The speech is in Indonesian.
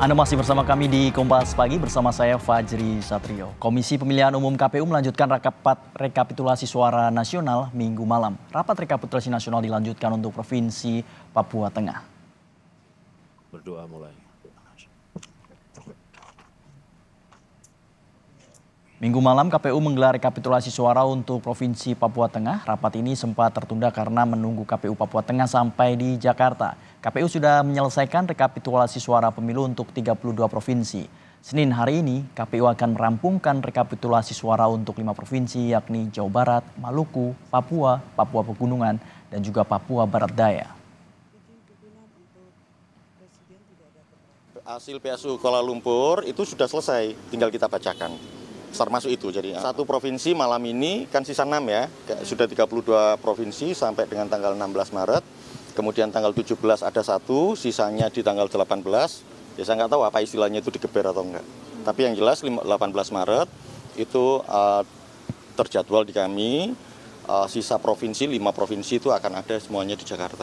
Anda masih bersama kami di Kompas Pagi bersama saya Fajri Satrio. Komisi Pemilihan Umum KPU melanjutkan rapat rekapitulasi suara nasional minggu malam. Rapat rekapitulasi nasional dilanjutkan untuk Provinsi Papua Tengah. Berdoa mulai. Minggu malam KPU menggelar rekapitulasi suara untuk Provinsi Papua Tengah. Rapat ini sempat tertunda karena menunggu KPU Papua Tengah sampai di Jakarta. KPU sudah menyelesaikan rekapitulasi suara pemilu untuk 32 provinsi. Senin hari ini, KPU akan merampungkan rekapitulasi suara untuk lima provinsi yakni Jawa Barat, Maluku, Papua, Papua Pegunungan, dan juga Papua Barat Daya. Hasil PSU Kuala Lumpur itu sudah selesai, tinggal kita bacakan termasuk itu jadi ya. satu provinsi malam ini kan sisa 6 ya sudah 32 provinsi sampai dengan tanggal 16 Maret kemudian tanggal 17 ada satu sisanya di tanggal 18 ya saya nggak tahu apa istilahnya itu digeber atau enggak tapi yang jelas 18 Maret itu uh, terjadwal di kami uh, sisa provinsi lima provinsi itu akan ada semuanya di Jakarta